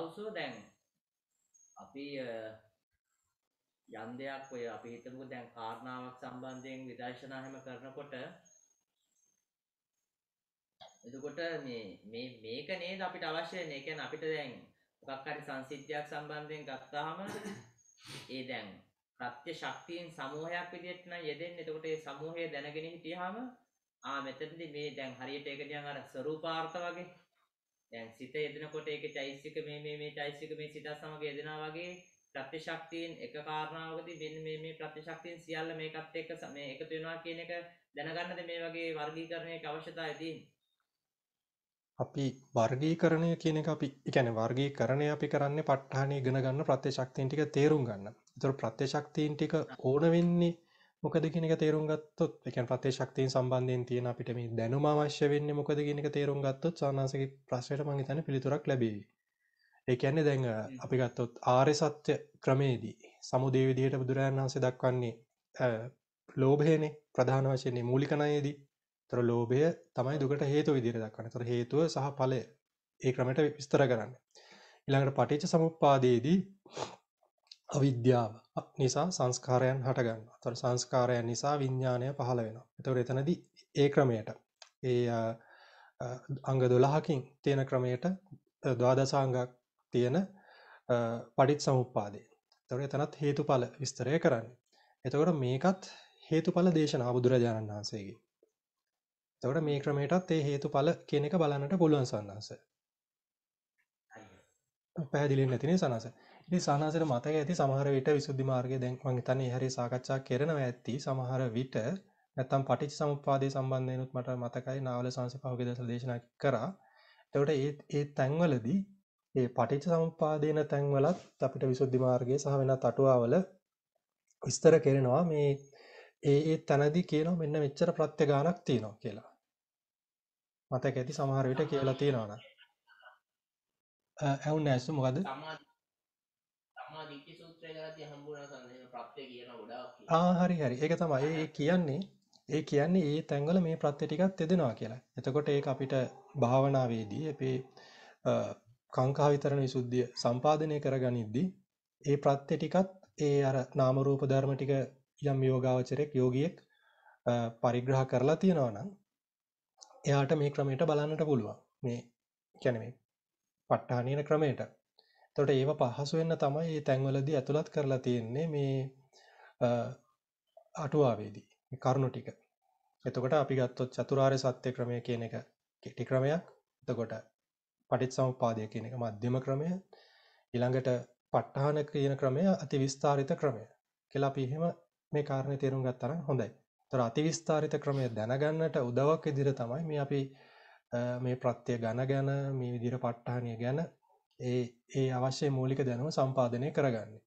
හවුසෝ දැන් අපි යම් දෙයක් ඔය අපි හිතමු දැන් කාරණාවක් සම්බන්ධයෙන් විදර්ශනා හැම කරනකොට එතකොට මේ මේ මේක නේද අපිට අවශ්‍ය වෙන්නේ. ඒ කියන්නේ අපිට දැන් මොකක් හරි සංසිද්ධියක් සම්බන්ධයෙන් ගත්තාම ඒ දැන් ප්‍රත්‍ය ශක්තියෙන් සමූහයක් විදිහට නම් යෙදෙන්නේ. එතකොට ඒ සමූහය දැනගෙන හිටියාම ආ මෙතනදී මේ දැන් හරියට ඒක නිකන් අර ස්වરૂපාර්ථ වගේ දැන් සිත යෙදෙනකොට ඒකේ චෛසික මේ මේ මේ චෛසික මේ සිත සමග යෙදෙනා වගේ ප්‍රතිශක්තියෙන් එක කාරණාවකදී මෙන්න මේ මේ ප්‍රතිශක්තියෙන් සියල්ල මේකත් එක්ක මේ එකතු වෙනවා කියන එක දැනගන්නද මේ වගේ වර්ගීකරණයක අවශ්‍යතාවය තියෙන්නේ? අපි වර්ගීකරණය කියන එක අපි කියන්නේ වර්ගීකරණය අපි කරන්නේ ප ဋ ාණේ ඉගෙන ගන්න ප්‍රත්‍යශක්තියන් ටික තේරුම් ගන්න. ඒතර ප්‍රත්‍යශක්තියන් ටික ඕන වෙන්නේ මොකද කියනක තේරුම් ගත්තොත් එකන් පතේ ශක්තිය සම්බන්ධයෙන් තියෙන අපිට මේ දැනුම අවශ්‍ය වෙන්නේ මොකද කියනක තේරුම් ගත්තොත් සානාසගේ ප්‍රශ්නයට මං හිතන්නේ පිළිතුරක් ලැබේවි. ඒ කියන්නේ දැන් අපි ගත්තොත් ආර්ය සත්‍ය ක්‍රමේදී සමුදේ විදිහට බුදුරජාණන් වහන්සේ දක්වන්නේ ලෝභයනේ ප්‍රධාන වශයෙන් මූලික ණයේදී. ඒතර ලෝභය තමයි දුකට හේතුව විදිහට දක්වන්නේ. ඒතර හේතුව සහ ඵලය ඒ ක්‍රමයට විස්තර කරන්නේ. ඊළඟට පටිච්ච සමුප්පාදයේදී අවිද්‍යාව නිසා සංස්කාරයන් හටගන්නවා. ඒතර සංස්කාරයන් නිසා විඥානය පහළ වෙනවා. ඒතර එතනදී ඒ ක්‍රමයට ඒ අංග 12කින් තියෙන ක්‍රමයට ද්වාදසාංගක් තියෙන පටිච්චසමුප්පාදය. ඒතර එතනත් හේතුඵල විස්තරය කරන්නේ. එතකොට මේකත් හේතුඵල දේශනා බුදුරජාණන් වහන්සේගේ. එතකොට මේ ක්‍රමයටත් ඒ හේතුඵල කියන එක බලන්නට පුළුවන් සන්නස. පැහැදිලි නැතිනේ සනස. සානාසන මතක ඇති සමහර විට විසුද්ධි මාර්ගය දැන් මං හිතන්නේ හැරි සාකච්ඡා කරනවා ඇති සමහර විට නැත්තම් පටිච්ච සමුප්පාදය සම්බන්ධයෙන්ුත් මට මතකයි නාවල සංසි පහුගිය දවසල දේශනා කරා. එතකොට ඒ ඒ තැන්වලදී ඒ පටිච්ච සමුප්පාදේන තැන්වලත් අපිට විසුද්ධි මාර්ගය සහ වෙනත් අටුවාවල විස්තර කරනවා මේ ඒ ඒ තැනදී කියනවා මෙන්න මෙච්චර ප්‍රත්‍ය ගානක් තියෙනවා කියලා. මතක ඇති සමහර විට කියලා තියෙනවනේ. අහුන්නේ නැසු මොකද? සමාධි ආහරි හරි ඒක තමයි ඒ කියන්නේ ඒ කියන්නේ ඒ තැන්වල මේ ප්‍රත්‍ය ටිකත් යෙදෙනවා කියලා. එතකොට ඒක අපිට භාවනාවේදී අපේ කාංකා විතරණ විසුද්ධිය සම්පාදනය කරගනිද්දී ඒ ප්‍රත්‍ය ටිකත් ඒ අර නාම රූප ධර්ම ටික යම් යෝගාවචරයක් යෝගියෙක් පරිග්‍රහ කරලා තියෙනවා නම් එයාට මේ ක්‍රමයට බලන්නට පුළුවන්. මේ කියන්නේ මේ ප ဋ ාණීන ක්‍රමයට. එතකොට ඒව පහසු වෙන්න තමයි මේ තැන්වලදී ඇතුළත් කරලා තියෙන්නේ මේ අටුවාවේදී මේ කරුණු ටික. එතකොට අපි ගත්තොත් චතුරාර්ය සත්‍ය ක්‍රමය කියන එක කෙටි ක්‍රමයක්. එතකොට පටිච්චසමුප්පාදය කියන එක මධ්‍යම ක්‍රමය. ඊළඟට ප ဋ ාහන කියන ක්‍රමය අතිවිස්තරිත ක්‍රමය කියලා අපි එහෙම මේ කාරණේ තේරුම් ගත්තා නම් හොඳයි. ඒතර අතිවිස්තරිත ක්‍රමය දැනගන්නට උදව්වක් විදිහට තමයි මේ අපි මේ ප්‍රත්‍ය ඝන ගැන මේ විදිහට ප ဋ ආහණිය ගැන ඒ ඒ අවශ්‍ය මූලික දැනුම සම්පාධනය කරගන්න